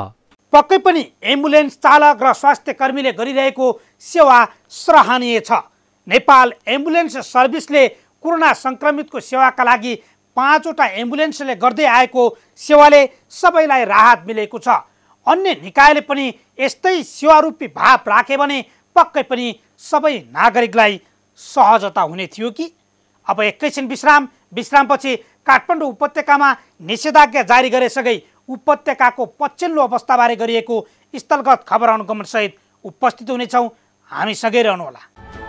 पक्कै पनि एम्बुलेन्स चालक र स्वास्थ्यकर्मीले गरिरहेको सेवा सराहनीय छ नेपाल एम्बुलेन्स सर्भिसले कोरोना सङ्क्रमितको सेवाका लागि पाँचवटा एम्बुलेन्सले गर्दै आएको सेवाले सबैलाई राहत मिलेको छ अन्य निकायले पनि यस्तै सेवारूपी भाव राखे भने पक्कै पनि सबै नागरिकलाई सहजता हुने थियो कि अब एकैछिन विश्राम विश्रामपछि काठमाडौँ उपत्यकामा निषेधाज्ञा जारी गरेसँगै उपत्यकाको पछिल्लो अवस्थाबारे गरिएको स्थलगत खबर अनुगमनसहित उपस्थित हुनेछौँ हामीसँगै रहनुहोला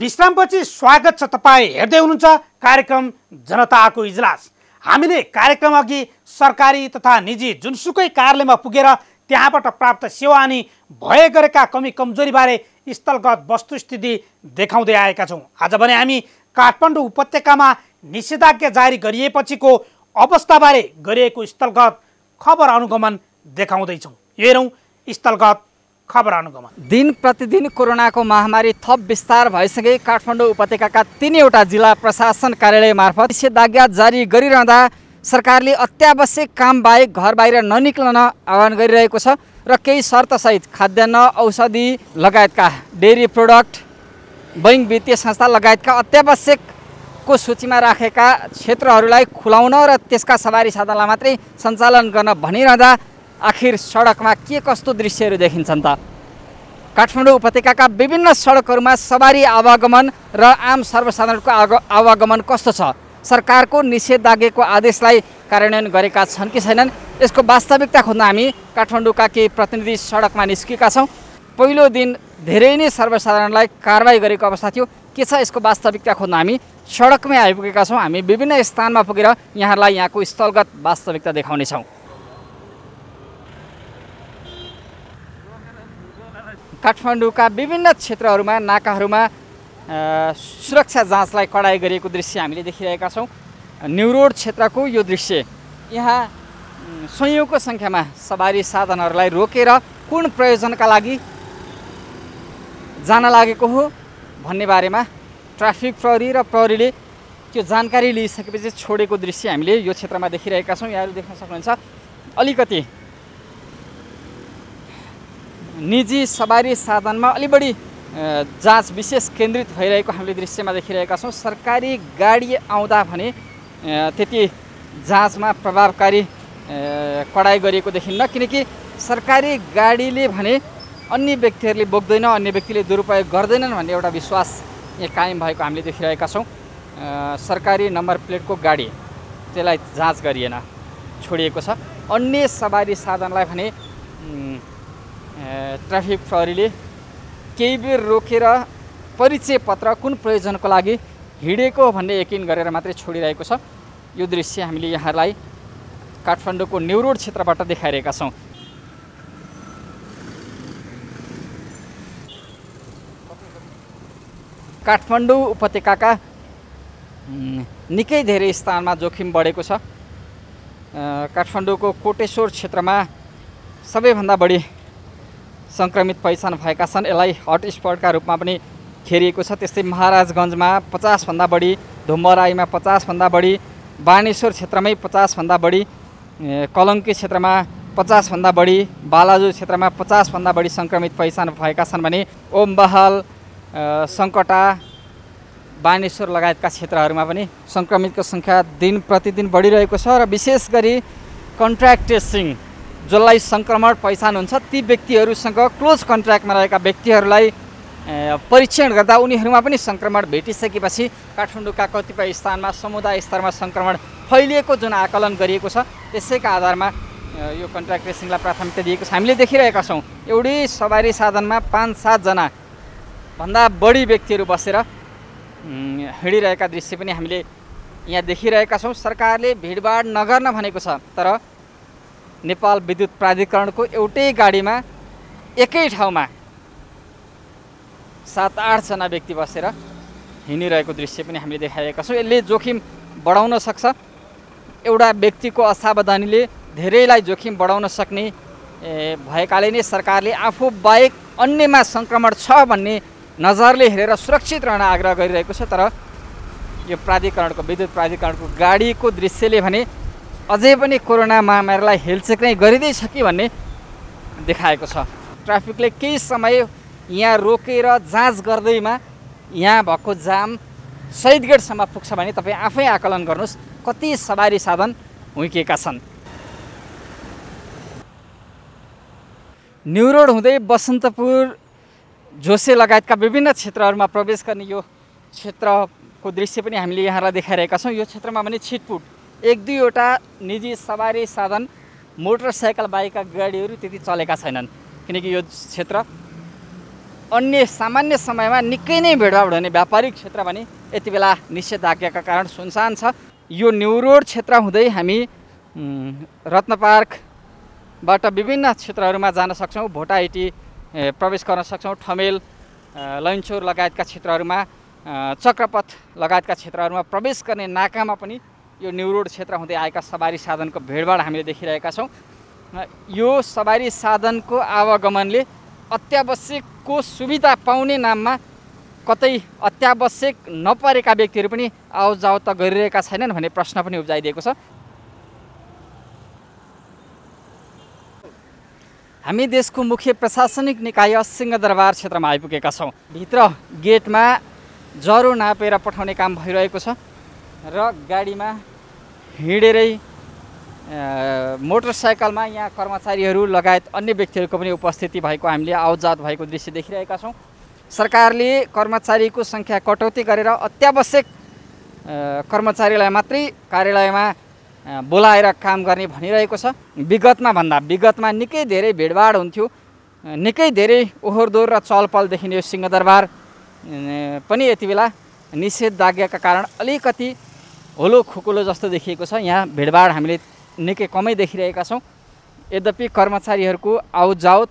विश्रामपछि स्वागत छ तपाईँ हेर्दै हुनुहुन्छ कार्यक्रम जनताको इजलास हामीले कार्यक्रम अघि सरकारी तथा निजी जुनसुकै कार्यालयमा पुगेर त्यहाँबाट प्राप्त सेवा अनि भए गरेका कमी कमजोरीबारे स्थलगत वस्तुस्थिति देखाउँदै आएका छौँ आज भने हामी काठमाडौँ उपत्यकामा निषेधाज्ञा जारी गरिएपछिको अवस्थाबारे गरिएको स्थलगत खबर अनुगमन देखाउँदैछौँ हेरौँ स्थलगत खबर अनुगमन दिन प्रतिदिन कोरोनाको महामारी थप विस्तार भएसँगै काठमाडौँ उपत्यकाका तिनवटा जिल्ला प्रशासन कार्यालय मार्फत निषेधाज्ञा जारी गरिरहँदा सरकारले अत्यावश्यक काम बाहेक घर बाहिर ननिक्लन आह्वान गरिरहेको छ र केही शर्तसहित खाद्यान्न औषधि लगायतका डेरी प्रोडक्ट बैङ्क वित्तीय संस्था लगायतका अत्यावश्यकको सूचीमा राखेका क्षेत्रहरूलाई खुलाउन र त्यसका सवारी साधनलाई मात्रै सञ्चालन गर्न भनिरहँदा आखिर सडकमा के कस्तो दृश्यहरू देखिन्छन् त काठमाडौँ उपत्यकाका विभिन्न सडकहरूमा सवारी आवागमन र आम सर्वसाधारणको आग आवागमन कस्तो छ सरकारको निषेधाज्ञाको आदेशलाई कार्यान्वयन गरेका छन् कि छैनन् यसको वास्तविकता खोज्न हामी काठमाडौँका केही प्रतिनिधि सडकमा निस्केका छौँ पहिलो दिन धेरै नै सर्वसाधारणलाई कारवाही गरेको अवस्था थियो के छ यसको वास्तविकता खोज्न हामी सडकमै आइपुगेका छौँ हामी विभिन्न स्थानमा पुगेर यहाँलाई यहाँको स्थलगत वास्तविकता देखाउनेछौँ काठमाडौँका विभिन्न क्षेत्रहरूमा नाकाहरूमा सुरक्षा जाँचलाई कडाइ गरिएको दृश्य हामीले देखिरहेका छौँ न्युरोड क्षेत्रको यो दृश्य यहाँ सयौँको सङ्ख्यामा सवारी साधनहरूलाई रोकेर कुन प्रयोजनका लागि जान लागेको हो भन्ने बारेमा ट्राफिक प्रहरी र प्रहरीले त्यो जानकारी लिइसकेपछि छोडेको दृश्य हामीले यो क्षेत्रमा देखिरहेका छौँ यहाँहरू देख्न सक्नुहुन्छ अलिकति निजी सवारी साधनमा अलि बढी जाँच विशेष केन्द्रित भइरहेको हामीले दृश्यमा देखिरहेका छौँ सरकारी गाडी आउँदा भने त्यति जाँचमा प्रभावकारी कडाइ गरिएको देखिन्न किनकि सरकारी गाडीले भने अन्य व्यक्तिहरूले बोक्दैन अन्य व्यक्तिले दुरुपयोग गर्दैनन् भन्ने एउटा विश्वास यहाँ कायम भएको हामीले देखिरहेका छौँ सरकारी नम्बर प्लेटको गाडी त्यसलाई जाँच गरिएन छोडिएको छ अन्य सवारी साधनलाई भने ट्राफिक प्रहरीले केही बेर रोकेर परिचय पत्र कुन प्रयोजनको लागि हिँडेको भन्ने यकिन गरेर मात्रै छोडिरहेको छ यो दृश्य हामीले यहाँलाई काठमाडौँको न्युरोड क्षेत्रबाट देखाइरहेका छौँ काठमाडौँ उपत्यकाका निकै धेरै स्थानमा जोखिम बढेको छ काठमाडौँको कोटेश्वर क्षेत्रमा सबैभन्दा बढी सङ्क्रमित पहिचान भएका छन् यसलाई हटस्पटका रूपमा पनि खेरिएको छ त्यस्तै महाराजगञ्जमा पचासभन्दा बढी धुम्बराईमा पचासभन्दा बढी बानेश्वर क्षेत्रमै पचासभन्दा बढी कलङ्की क्षेत्रमा पचासभन्दा बढी बालाजु क्षेत्रमा पचासभन्दा बढी सङ्क्रमित पहिचान भएका छन् भने ओम बहाल सङ्कटा बानेश्वर लगायतका क्षेत्रहरूमा पनि सङ्क्रमितको सङ्ख्या दिन प्रतिदिन बढिरहेको छ र विशेष गरी कन्ट्र्याक्ट टेस्टिङ जसलाई सङ्क्रमण पहिचान हुन्छ ती व्यक्तिहरूसँग क्लोज कन्ट्याक्टमा रहेका व्यक्तिहरूलाई परीक्षण गर्दा उनीहरूमा पनि सङ्क्रमण भेटिसकेपछि काठमाडौँका कतिपय स्थानमा समुदाय स्तरमा सङ्क्रमण फैलिएको जुन आकलन गरिएको छ त्यसैका आधारमा यो कन्ट्याक्ट ट्रेसिङलाई प्राथमिकता दिएको छ हामीले देखिरहेका छौँ एउटै सवारी साधनमा पाँच सातजना भन्दा बढी व्यक्तिहरू बसेर हिँडिरहेका दृश्य पनि हामीले यहाँ देखिरहेका छौँ सरकारले भिडभाड नगर्न भनेको छ तर नेपाल विद्युत प्राधिकरणको एउटै गाडीमा एकै ठाउँमा सात आठजना व्यक्ति बसेर हिँडिरहेको दृश्य पनि हामीले देखाएका छौँ यसले जोखिम बढाउन सक्छ एउटा व्यक्तिको असावधानीले धेरैलाई जोखिम बढाउन सक्ने भएकाले नै सरकारले आफू बाहेक अन्यमा सङ्क्रमण छ भन्ने नजरले हेरेर सुरक्षित रहन आग्रह गरिरहेको छ तर यो प्राधिकरणको विद्युत प्राधिकरणको गाडीको दृश्यले भने अझै पनि कोरोना महामारीलाई हेलचेक नै गरिँदैछ कि भन्ने देखाएको छ ट्राफिकले केही समय यहाँ रोकेर जाँच गर्दैमा यहाँ भएको जाम सहिद गेटसम्म पुग्छ भने तपाईँ आफै आकलन गर्नुहोस् कति सवारी साधन हुँकेका छन् न्यु रोड हुँदै बसन्तपुर झोसे लगायतका विभिन्न क्षेत्रहरूमा प्रवेश गर्ने यो क्षेत्रको दृश्य पनि हामीले यहाँलाई देखाइरहेका छौँ यो क्षेत्रमा पनि छिटपुट एक दुईवटा निजी सवारी साधन मोटरसाइकल बाइकका गाडीहरू त्यति चलेका छैनन् किनकि यो क्षेत्र अन्य सामान्य समयमा निकै नै भेडभाड हुने व्यापारिक क्षेत्र भने यति बेला निषेधाज्ञाका कारण सुनसान छ यो न्यु रोड क्षेत्र हुँदै हामी रत्न पार्कबाट विभिन्न क्षेत्रहरूमा जान सक्छौँ भोटाइटी प्रवेश गर्न सक्छौँ ठमेल लैनचोर लगायतका क्षेत्रहरूमा चक्रपथ लगायतका क्षेत्रहरूमा प्रवेश गर्ने नाकामा पनि यो न्यु रोड क्षेत्र हुँदै आएका सवारी साधनको भिडभाड हामीले देखिरहेका छौँ यो सवारी साधनको आवागमनले अत्यावश्यकको सुविधा पाउने नाममा कतै अत्यावश्यक नपरेका व्यक्तिहरू पनि आउजाउ त गरिरहेका छैनन् भन्ने प्रश्न पनि उब्जाइदिएको छ हामी देशको मुख्य प्रशासनिक निकाय सिंहदरबार क्षेत्रमा आइपुगेका छौँ भित्र गेटमा जरो नापेर पठाउने काम भइरहेको छ र गाडीमा हिँडेरै मोटरसाइकलमा यहाँ कर्मचारीहरू लगायत अन्य व्यक्तिहरूको पनि उपस्थिति भएको हामीले आवजात भएको दृश्य देखिरहेका छौँ सरकारले कर्मचारीको सङ्ख्या कटौती गरेर अत्यावश्यक कर्मचारीलाई मात्रै कार्यालयमा बोलाएर काम गर्ने भनिरहेको छ विगतमा भन्दा विगतमा निकै धेरै भिडभाड हुन्थ्यो निकै धेरै ओहोरदोहोर र चलपल देखिने यो सिंहदरबार पनि यति बेला निषेधाज्ञाका कारण अलिकति होलो खोकोलो जस्तो देखिएको छ यहाँ भिडभाड हामीले निकै कमै देखिरहेका छौँ यद्यपि कर्मचारीहरूको आउजाउत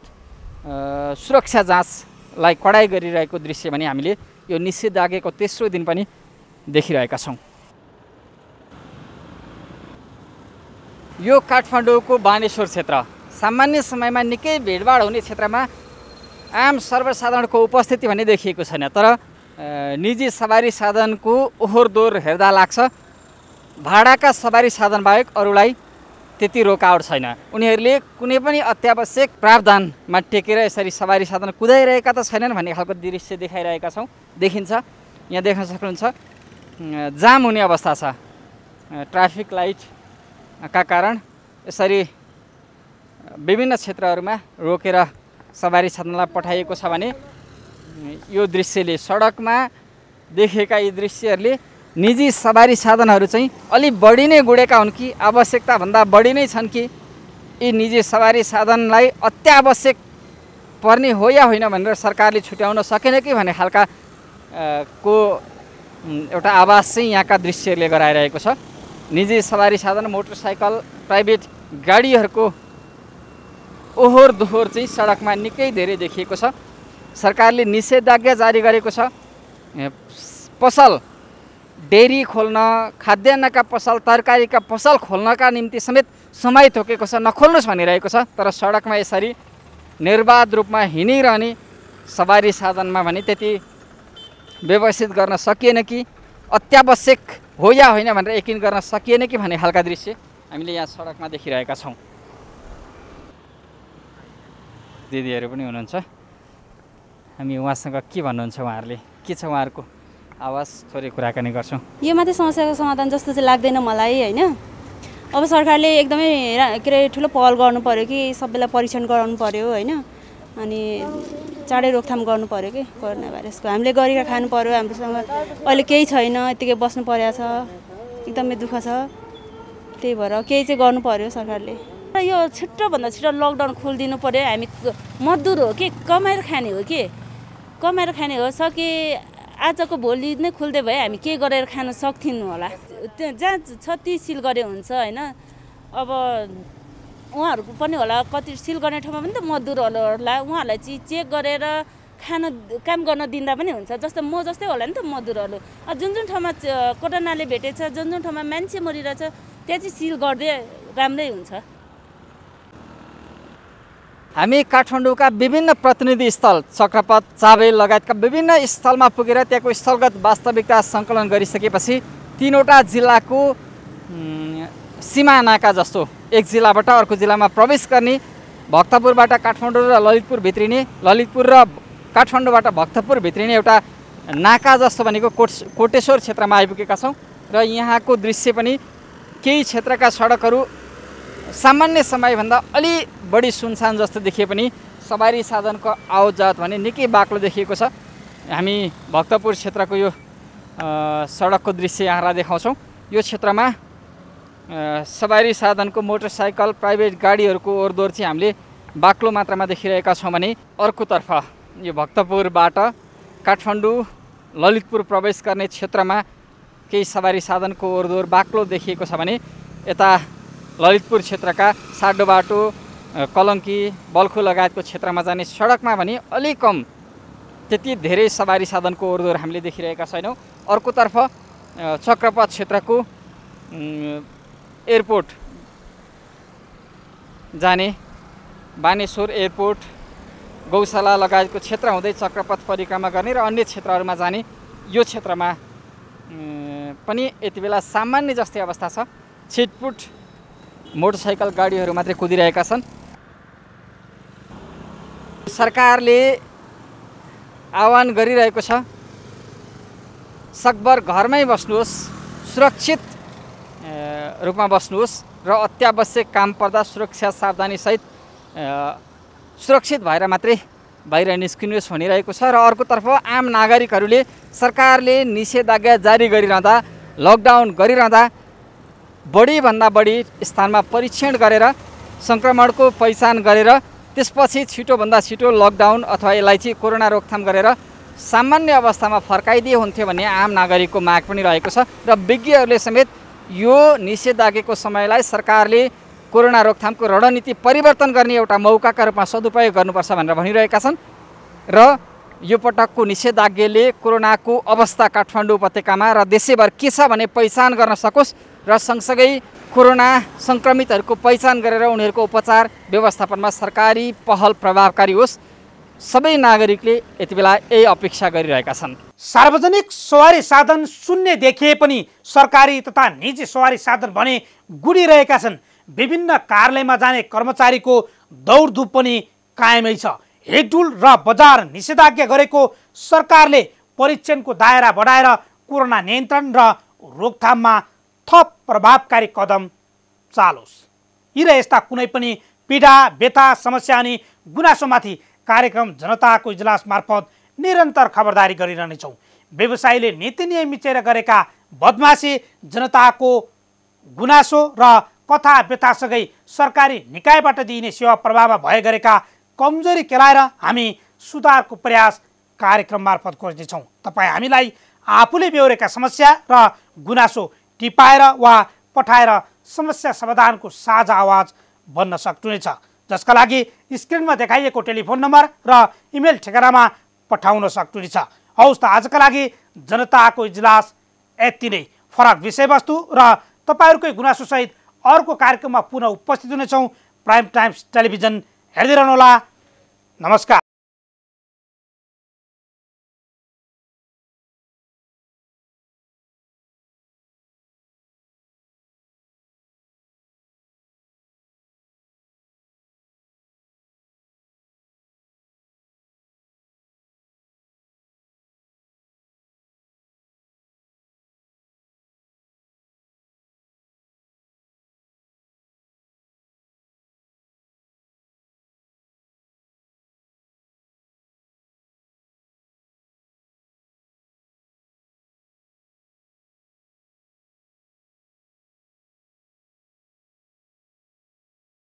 सुरक्षा जाँचलाई कडाइ गरिरहेको दृश्य भने हामीले यो निषेधाज्ञाको तेस्रो दिन पनि देखिरहेका छौँ यो काठमाडौँको बानेश्वर क्षेत्र सामान्य समयमा निकै भिडभाड हुने क्षेत्रमा आम सर्वसाधारणको उपस्थिति भने देखिएको छैन तर निजी सवारी साधनको ओहोर दोहोर हेर्दा लाग्छ भाडाका सवारी साधन बाहेक अरूलाई त्यति रोकावट छैन उनीहरूले कुनै पनि अत्यावश्यक प्रावधानमा टेकेर यसरी सवारी साधन कुदाइरहेका त छैनन् भन्ने खालको दृश्य देखाइरहेका छौँ देखिन्छ यहाँ देख्न सक्नुहुन्छ जाम हुने अवस्था छ ट्राफिक लाइट का कारण यसरी विभिन्न क्षेत्रहरूमा रोकेर सवारी साधनलाई पठाइएको छ भने यो दृश्यले सडकमा देखेका यी दृश्यहरूले निजी सवारी साधनहरू चाहिँ अलि बढी नै गुडेका हुन् कि आवश्यकताभन्दा बढी नै छन् कि यी निजी सवारी साधनलाई अत्यावश्यक पर्ने हो या होइन भनेर सरकारले छुट्याउन सकेन कि भन्ने खालका को एउटा आवाज चाहिँ यहाँका दृश्यले गराइरहेको छ निजी सवारी साधन मोटरसाइकल प्राइभेट गाडीहरूको ओहोर दोहोर चाहिँ सडकमा निकै धेरै देखिएको छ सरकारले निषेधाज्ञा जारी गरेको छ पसल डेरी खोल्न खाद्यान्नका पसल तरकारीका पसल खोल्नका निम्ति समेत समय थोकेको छ नखोल्नुहोस् भनिरहेको छ तर सडकमा यसरी निर्वाध रूपमा हिँडिरहने सवारी साधनमा भने त्यति व्यवस्थित गर्न सकिएन कि अत्यावश्यक हो या होइन भनेर यकिन गर्न सकिएन कि भन्ने खालका दृश्य हामीले यहाँ सडकमा देखिरहेका छौँ दिदीहरू पनि हुनुहुन्छ हामी उहाँसँग के भन्नुहुन्छ उहाँहरूले के छ उहाँहरूको आवाज थोरै कुराकानी गर्छौँ यो मात्रै समस्याको समाधान जस्तो चाहिँ लाग्दैन मलाई होइन अब सरकारले एकदमै के अरे ठुलो पहल गर्नु पऱ्यो कि सबैलाई परीक्षण गराउनु पऱ्यो होइन अनि चाँडै रोकथाम गर्नु पऱ्यो कि कोरोना भाइरसको हामीले गरेर खानु पऱ्यो हाम्रोसँग अहिले केही छैन यतिकै बस्नु परेको छ एकदमै दुःख छ त्यही भएर केही चाहिँ गर्नु पऱ्यो सरकारले र यो छिट्टोभन्दा छिटो लकडाउन खोलिदिनु पऱ्यो हामी मजदुर हो कि कमाएर खाने हो कि कमाएर खाने हो सके आजको भोलि नै खुल्दै भए हामी के गरेर खान सक्थ्यौँ होला त्यो जहाँ छ ती सिल गरे हुन्छ होइन अब उहाँहरूको पनि होला कति सिल गर्ने ठाउँमा पनि त मजदुरहरू होला उहाँहरूलाई चाहिँ चेक गरेर खान काम गर्न दिँदा पनि हुन्छ जस्तो म जस्तै होला नि त मजदुरहरू जुन जुन ठाउँमा कोरोनाले भेटेछ जुन जुन ठाउँमा मान्छे मरिरहेछ त्यहाँ चाहिँ सिल गर्दै राम्रै हुन्छ हामी काठमाडौँका विभिन्न प्रतिनिधि स्थल चक्रपथ चाबे लगायतका विभिन्न स्थलमा पुगेर त्यहाँको स्थलगत वास्तविकता सङ्कलन गरिसकेपछि तिनवटा जिल्लाको सिमानाका जस्तो एक जिल्लाबाट अर्को जिल्लामा प्रवेश गर्ने भक्तपुरबाट काठमाडौँ र ललितपुर भित्रिने ललितपुर र काठमाडौँबाट भक्तपुर भित्रिने एउटा नाका जस्तो भनेको कोट कोटेश्वर क्षेत्रमा आइपुगेका छौँ र यहाँको दृश्य पनि केही क्षेत्रका सडकहरू सामान्य समयभन्दा अलि बढी सुनसान जस्तो देखिए पनि सवारी साधनको आवाजात भने निकै बाक्लो देखिएको छ हामी भक्तपुर क्षेत्रको यो सडकको दृश्य यहाँलाई देखाउँछौँ यो क्षेत्रमा सवारी साधनको मोटरसाइकल प्राइभेट गाडीहरूको ओरदोर चाहिँ हामीले बाक्लो मात्रामा देखिरहेका छौँ भने अर्कोतर्फ यो भक्तपुरबाट काठमाडौँ ललितपुर प्रवेश गर्ने क्षेत्रमा केही सवारी साधनको ओरदोर बाक्लो देखिएको छ भने यता ललितपुर क्षेत्रका साडो बाटो कलङ्की बल्खु लगायतको क्षेत्रमा जाने सडकमा भने अलिक कम त्यति धेरै सवारी साधनको ओरदोर हामीले देखिरहेका छैनौँ अर्कोतर्फ चक्रपथ क्षेत्रको एयरपोर्ट जाने बानेश्वर एयरपोर्ट गौशाला लगायतको क्षेत्र हुँदै चक्रपथ परिक्रमा गर्ने र अन्य क्षेत्रहरूमा जाने यो क्षेत्रमा पनि यति बेला सामान्य जस्तै अवस्था छ छिटपुट मोटरसाइकल गाडीहरू मात्रै कुदिरहेका छन् सरकारले आह्वान गरिरहेको छ सकभर घरमै बस्नुहोस् सुरक्षित रूपमा बस्नुहोस् र अत्यावश्यक काम पर्दा सुरक्षा सावधानीसहित सुरक्षित भएर मात्रै बाहिर निस्किनुहोस् भनिरहेको छ र अर्कोतर्फ आम नागरिकहरूले सरकारले निषेधाज्ञा जारी गरिरहँदा लकडाउन गरिरहँदा बढीभन्दा बढी स्थानमा परीक्षण गरेर सङ्क्रमणको पहिचान गरेर त्यसपछि छिटोभन्दा छिटो लकडाउन अथवा यसलाई चाहिँ कोरोना रोकथाम गरेर सामान्य अवस्थामा फर्काइदिए हुन्थ्यो भन्ने आम नागरिकको माग पनि रहेको छ र विज्ञहरूले समेत यो निषेधाज्ञाको समयलाई सरकारले कोरोना रोकथामको रणनीति परिवर्तन गर्ने एउटा मौकाका रूपमा सदुपयोग गर्नुपर्छ भनेर भनिरहेका छन् र यो पटकको निषेधाज्ञाले कोरोनाको अवस्था काठमाडौँ उपत्यकामा र देशैभर के छ भने पहिचान गर्न सकोस् र सँगसँगै कोरोना सङ्क्रमितहरूको पहिचान गरेर उनीहरूको उपचार व्यवस्थापनमा सरकारी पहल प्रभावकारी होस् सबै नागरिकले यति बेला यही अपेक्षा गरिरहेका छन् सार्वजनिक सवारी साधन शून्य देखिए पनि सरकारी तथा निजी सवारी साधन भने गुडिरहेका छन् विभिन्न कार्यालयमा जाने कर्मचारीको दौडधुप पनि कायमै छ हेडुल र बजार निषेधाज्ञा गरेको सरकारले परीक्षणको दायरा बढाएर कोरोना नियन्त्रण र रोकथाममा थप प्रभावकारी कदम चालोस् यी र यस्ता कुनै पनि पीडा व्यथा समस्या अनि गुनासोमाथि कार्यक्रम जनताको इजलास मार्फत निरन्तर खबरदारी गरिरहनेछौँ व्यवसायीले नीति नियम मिचेर गरेका बदमासी जनताको गुनासो र कथा व्यथासँगै सरकारी निकायबाट दिइने सेवा प्रभावमा भए गरेका कमजोरी केलाएर हामी सुधारको प्रयास कार्यक्रम मार्फत खोज्नेछौँ तपाईँ हामीलाई आफूले बेहोरेका समस्या र गुनासो टिपाएर वा पठाएर समस्या समाधानको साझा आवाज बन्न सक्नुहुनेछ जसका लागि स्क्रिनमा देखाइएको टेलिफोन नम्बर र इमेल ठेगानामा पठाउन सक्नुहुनेछ हौस् त आजका लागि जनताको इजलास यति नै फरक विषयवस्तु र तपाईँहरूकै गुनासोसहित अर्को कार्यक्रममा पुनः उपस्थित हुनेछौँ प्राइम टाइम्स टेलिभिजन हेर्दै रहनुहोला नमस्कार